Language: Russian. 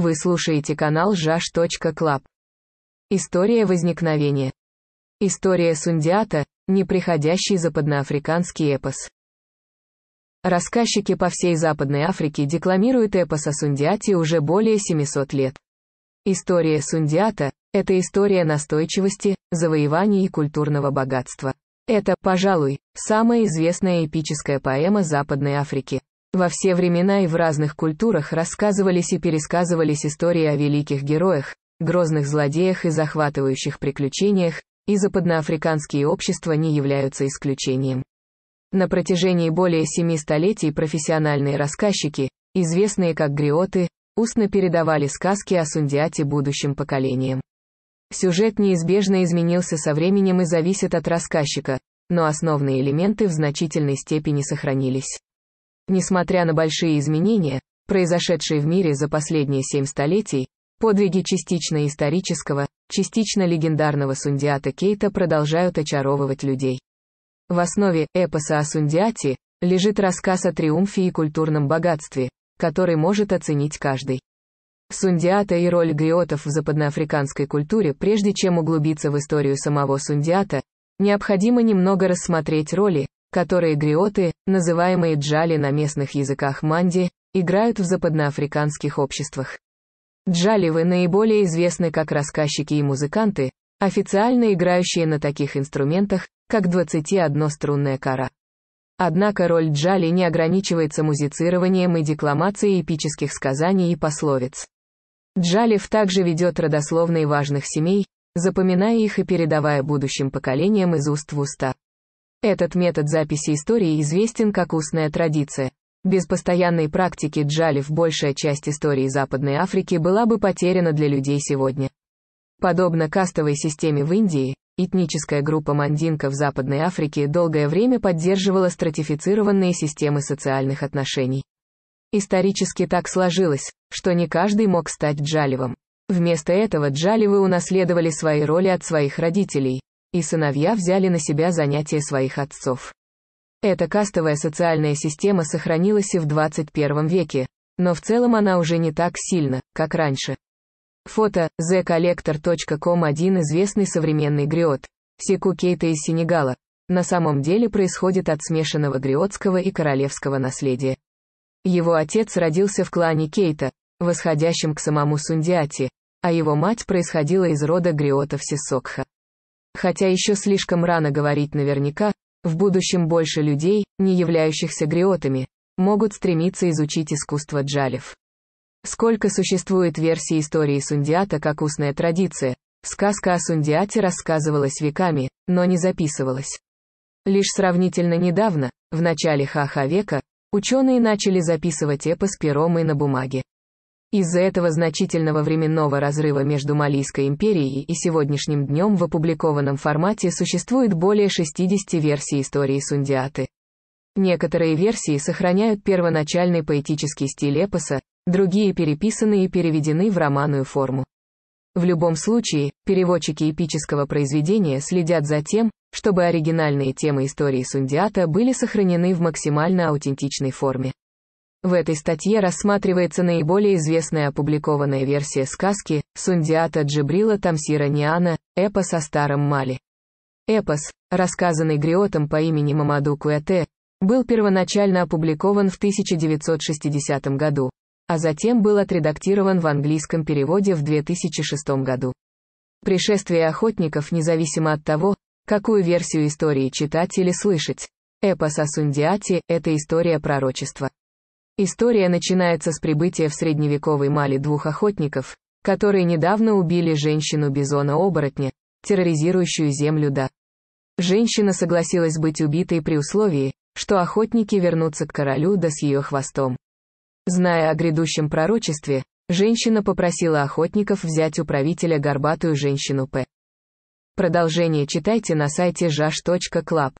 Вы слушаете канал jash.club. История возникновения. История Сундиата, неприходящий западноафриканский эпос. Рассказчики по всей Западной Африке декламируют эпос о Сундиате уже более 700 лет. История Сундиата – это история настойчивости, завоевания и культурного богатства. Это, пожалуй, самая известная эпическая поэма Западной Африки. Во все времена и в разных культурах рассказывались и пересказывались истории о великих героях, грозных злодеях и захватывающих приключениях, и западноафриканские общества не являются исключением. На протяжении более семи столетий профессиональные рассказчики, известные как гриоты, устно передавали сказки о Сундиате будущим поколениям. Сюжет неизбежно изменился со временем и зависит от рассказчика, но основные элементы в значительной степени сохранились. Несмотря на большие изменения, произошедшие в мире за последние семь столетий, подвиги частично исторического, частично легендарного Сундиата Кейта продолжают очаровывать людей. В основе эпоса о Сундиате лежит рассказ о триумфе и культурном богатстве, который может оценить каждый. Сундиата и роль гриотов в западноафриканской культуре Прежде чем углубиться в историю самого сундиата, необходимо немного рассмотреть роли, которые гриоты, называемые джали на местных языках манди, играют в западноафриканских обществах. Джаливы наиболее известны как рассказчики и музыканты, официально играющие на таких инструментах, как 21-струнная кора. Однако роль джали не ограничивается музицированием и декламацией эпических сказаний и пословиц. Джалев также ведет родословные важных семей, запоминая их и передавая будущим поколениям из уст в уста. Этот метод записи истории известен как устная традиция. Без постоянной практики джалив большая часть истории Западной Африки была бы потеряна для людей сегодня. Подобно кастовой системе в Индии, этническая группа мандинка в Западной Африке долгое время поддерживала стратифицированные системы социальных отношений. Исторически так сложилось, что не каждый мог стать джалевым. Вместо этого джалевы унаследовали свои роли от своих родителей, и сыновья взяли на себя занятия своих отцов. Эта кастовая социальная система сохранилась и в 21 веке, но в целом она уже не так сильно, как раньше. Фото zcollector.com один известный современный гриот, секу Кейта из Сенегала, на самом деле происходит от смешанного гриотского и королевского наследия. Его отец родился в клане Кейта, восходящем к самому Сундиати, а его мать происходила из рода гриотов Сисокха хотя еще слишком рано говорить наверняка, в будущем больше людей, не являющихся гриотами, могут стремиться изучить искусство джалев. Сколько существует версий истории Сундиата как устная традиция, сказка о Сундиате рассказывалась веками, но не записывалась. Лишь сравнительно недавно, в начале ха-ха века, ученые начали записывать эпос пером и на бумаге. Из-за этого значительного временного разрыва между Малийской империей и сегодняшним днем в опубликованном формате существует более 60 версий истории Сундиаты. Некоторые версии сохраняют первоначальный поэтический стиль эпоса, другие переписаны и переведены в романную форму. В любом случае, переводчики эпического произведения следят за тем, чтобы оригинальные темы истории Сундиата были сохранены в максимально аутентичной форме. В этой статье рассматривается наиболее известная опубликованная версия сказки Сундиата Джибрила Тамсира Ниана, эпос о Старом Мали. Эпос, рассказанный Гриотом по имени Мамаду Куэте, был первоначально опубликован в 1960 году, а затем был отредактирован в английском переводе в 2006 году. Пришествие охотников независимо от того, какую версию истории читать или слышать. Эпос о Сундиате – это история пророчества. История начинается с прибытия в средневековый Мали двух охотников, которые недавно убили женщину-бизона-оборотня, терроризирующую землю Да. Женщина согласилась быть убитой при условии, что охотники вернутся к королю Да с ее хвостом. Зная о грядущем пророчестве, женщина попросила охотников взять у правителя горбатую женщину П. Продолжение читайте на сайте jash.club.